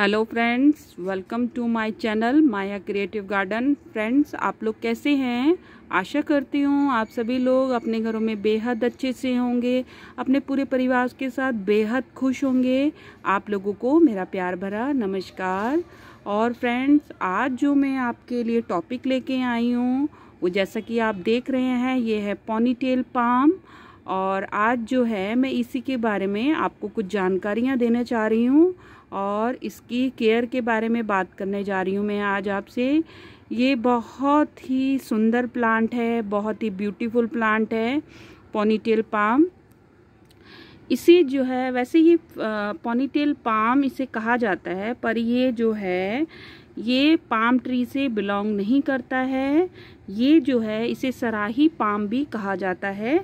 hello friends welcome to my channel Maya creative garden friends आप लोग कैसे हैं आशा करती हूँ आप सभी लोग अपने घरों में बेहद अच्छे से होंगे अपने पूरे परिवार के साथ बेहद खुश होंगे आप लोगों को मेरा प्यार भरा नमस्कार और फ्रेंड्स आज जो मैं आपके लिए टॉपिक लेके आई हूँ वो जैसा कि आप देख रहे हैं ये है पोनीटेल पाम और आज जो है मैं इसी के बारे में आपको कुछ जानकारियाँ देना चाह रही हूँ और इसकी केयर के बारे में बात करने जा रही हूँ मैं आज आपसे ये बहुत ही सुंदर प्लांट है बहुत ही ब्यूटीफुल प्लांट है पोनीटेल पाम इसे जो है वैसे ही पोनीटेल पाम इसे कहा जाता है पर ये जो है ये पाम ट्री से बिलोंग नहीं करता है ये जो है इसे सराही पाम भी कहा जाता है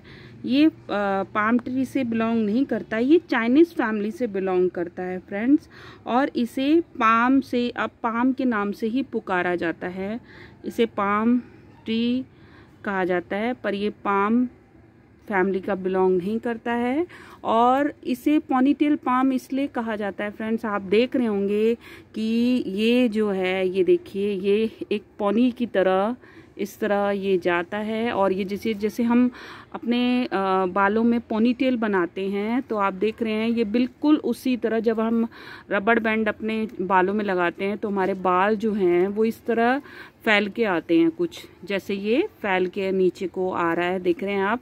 ये पाम ट्री से बिलोंग नहीं करता ये चाइनीज़ फैमिली से बिलोंग करता है फ्रेंड्स और इसे पाम से अब पाम के नाम से ही पुकारा जाता है इसे पाम ट्री कहा जाता है पर ये पाम फैमिली का बिलोंग नहीं करता है और इसे पोनीटेल पाम इसलिए कहा जाता है फ्रेंड्स आप देख रहे होंगे कि ये जो है ये देखिए ये एक पोनी की तरह इस तरह ये जाता है और ये जैसे जैसे हम अपने बालों में पोनीटेल बनाते हैं तो आप देख रहे हैं ये बिल्कुल उसी तरह जब हम रबड़ बैंड अपने बालों में लगाते हैं तो हमारे बाल जो हैं वो इस तरह फैल के आते हैं कुछ जैसे ये फैल के नीचे को आ रहा है देख रहे हैं आप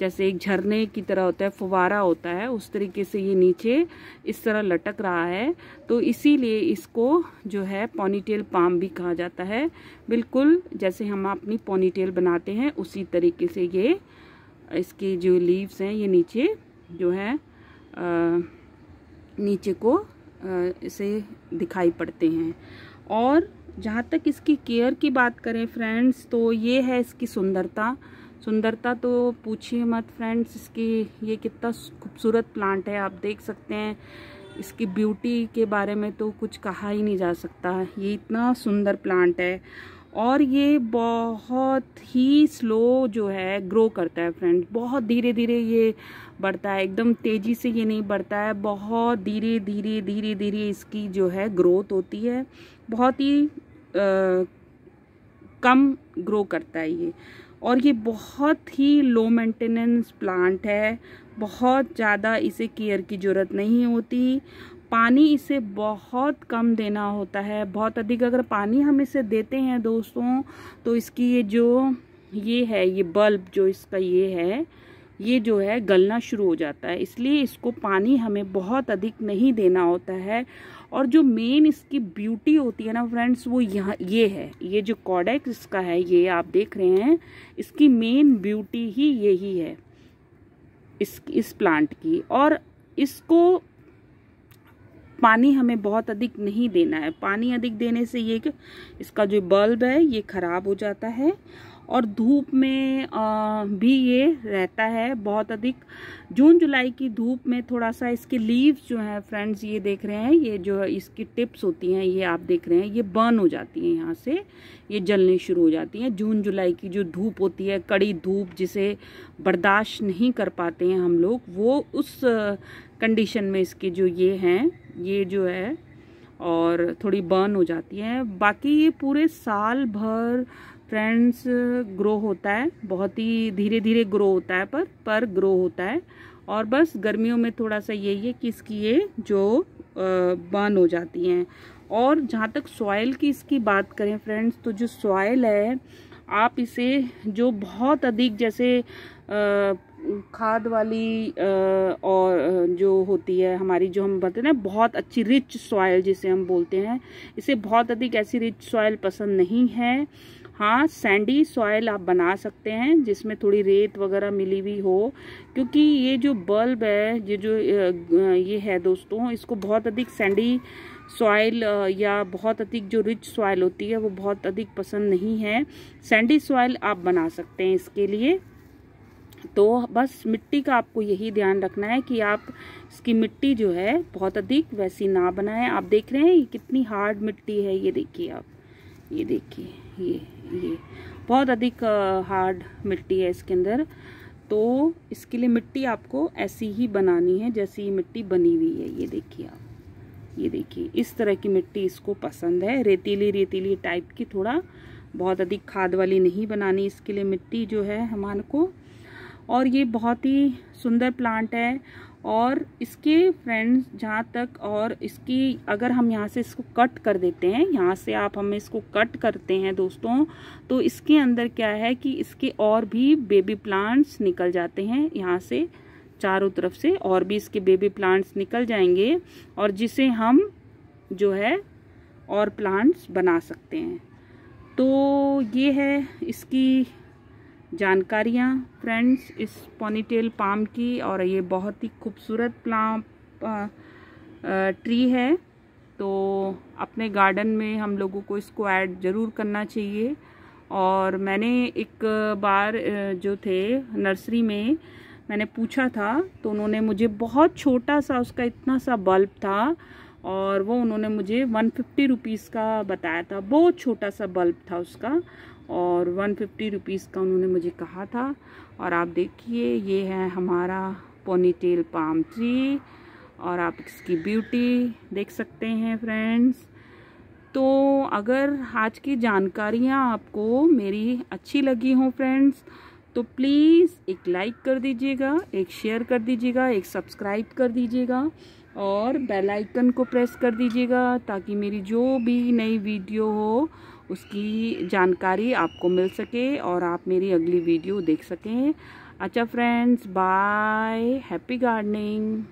जैसे एक झरने की तरह होता है फुवारा होता है उस तरीके से ये नीचे इस तरह लटक रहा है तो इसीलिए इसको जो है पोनीटेल पाम भी कहा जाता है बिल्कुल जैसे हम अपनी पोनीटेल बनाते हैं उसी तरीके से ये इसके जो लीव्स हैं ये नीचे जो है आ, नीचे को इसे दिखाई पड़ते हैं और जहाँ तक इसकी केयर की बात करें फ्रेंड्स तो ये है इसकी सुंदरता सुंदरता तो पूछिए मत फ्रेंड्स इसकी ये कितना खूबसूरत प्लांट है आप देख सकते हैं इसकी ब्यूटी के बारे में तो कुछ कहा ही नहीं जा सकता ये इतना सुंदर प्लांट है और ये बहुत ही स्लो जो है ग्रो करता है फ्रेंड बहुत धीरे धीरे ये बढ़ता है एकदम तेज़ी से ये नहीं बढ़ता है बहुत धीरे धीरे धीरे धीरे इसकी जो है ग्रोथ होती है बहुत ही आ, कम ग्रो करता है ये और ये बहुत ही लो मेंटेनेंस प्लांट है बहुत ज़्यादा इसे केयर की ज़रूरत नहीं होती पानी इसे बहुत कम देना होता है बहुत अधिक अगर पानी हम इसे देते हैं दोस्तों तो इसकी ये जो ये है ये बल्ब जो इसका ये है ये जो है गलना शुरू हो जाता है इसलिए इसको पानी हमें बहुत अधिक नहीं देना होता है और जो मेन इसकी ब्यूटी होती है ना फ्रेंड्स वो यहाँ ये है ये जो कॉडेक्स इसका है ये आप देख रहे हैं इसकी मेन ब्यूटी ही यही है इस इस प्लांट की और इसको पानी हमें बहुत अधिक नहीं देना है पानी अधिक देने से ये कि इसका जो बल्ब है ये ख़राब हो जाता है और धूप में भी ये रहता है बहुत अधिक जून जुलाई की धूप में थोड़ा सा इसके लीव्स जो हैं फ्रेंड्स ये देख रहे हैं ये जो है इसकी टिप्स होती हैं ये आप देख रहे हैं ये बर्न हो जाती हैं यहाँ से ये जलने शुरू हो जाती हैं जून जुलाई की जो धूप होती है कड़ी धूप जिसे बर्दाश्त नहीं कर पाते हैं हम लोग वो उस कंडीशन में इसके जो ये हैं ये जो है और थोड़ी बर्न हो जाती है बाकी ये पूरे साल भर फ्रेंड्स ग्रो होता है बहुत ही धीरे धीरे ग्रो होता है पर पर ग्रो होता है और बस गर्मियों में थोड़ा सा यही है कि इसकी ये जो बर्न हो जाती हैं और जहाँ तक सॉयल की इसकी बात करें फ्रेंड्स तो जो सॉयल है आप इसे जो बहुत अधिक जैसे खाद वाली और जो होती है हमारी जो हम बताते हैं ना बहुत अच्छी रिच सॉयल जिसे हम बोलते हैं इसे बहुत अधिक ऐसी रिच सॉयल पसंद नहीं है हाँ सैंडी सॉयल आप बना सकते हैं जिसमें थोड़ी रेत वगैरह मिली हुई हो क्योंकि ये जो बल्ब है ये जो ये है दोस्तों इसको बहुत अधिक सैंडी सॉइल या बहुत अधिक जो रिच सॉइल होती है वो बहुत अधिक पसंद नहीं है सैंडी सॉइल आप बना सकते हैं इसके लिए तो बस मिट्टी का आपको यही ध्यान रखना है कि आप इसकी मिट्टी जो है बहुत अधिक वैसी ना बनाएं आप देख रहे हैं कितनी हार्ड मिट्टी है ये देखिए आप ये देखिए ये ये बहुत अधिक हार्ड मिट्टी है इसके अंदर तो इसके लिए मिट्टी आपको ऐसी ही बनानी है जैसी ये मिट्टी बनी हुई है ये देखिए आप ये देखिए इस तरह की मिट्टी इसको पसंद है रेतीली रेतीली टाइप की थोड़ा बहुत अधिक खाद वाली नहीं बनानी इसके लिए मिट्टी जो है हमारे को और ये बहुत ही सुंदर प्लांट है और इसके फ्रेंड्स जहाँ तक और इसकी अगर हम यहाँ से इसको कट कर देते हैं यहाँ से आप हमें इसको कट करते हैं दोस्तों तो इसके अंदर क्या है कि इसके और भी बेबी प्लांट्स निकल जाते हैं यहाँ से चारों तरफ से और भी इसके बेबी प्लांट्स निकल जाएंगे और जिसे हम जो है और प्लांट्स बना सकते हैं तो ये है इसकी जानकारियाँ फ्रेंड्स इस पोनीटेल पाम की और ये बहुत ही खूबसूरत प्लाम ट्री है तो अपने गार्डन में हम लोगों को इसको ऐड ज़रूर करना चाहिए और मैंने एक बार जो थे नर्सरी में मैंने पूछा था तो उन्होंने मुझे बहुत छोटा सा उसका इतना सा बल्ब था और वो उन्होंने मुझे वन फिफ्टी रुपीज़ का बताया था बहुत छोटा सा बल्ब था उसका और वन फिफ्टी रुपीज़ का उन्होंने मुझे कहा था और आप देखिए ये है हमारा पोनीटेल पाम ट्री और आप इसकी ब्यूटी देख सकते हैं फ्रेंड्स तो अगर आज की जानकारियाँ आपको मेरी अच्छी लगी हों फ्रेंड्स तो प्लीज़ एक लाइक कर दीजिएगा एक शेयर कर दीजिएगा एक सब्सक्राइब कर दीजिएगा और बेल आइकन को प्रेस कर दीजिएगा ताकि मेरी जो भी नई वीडियो हो उसकी जानकारी आपको मिल सके और आप मेरी अगली वीडियो देख सकें अच्छा फ्रेंड्स बाय हैप्पी गार्डनिंग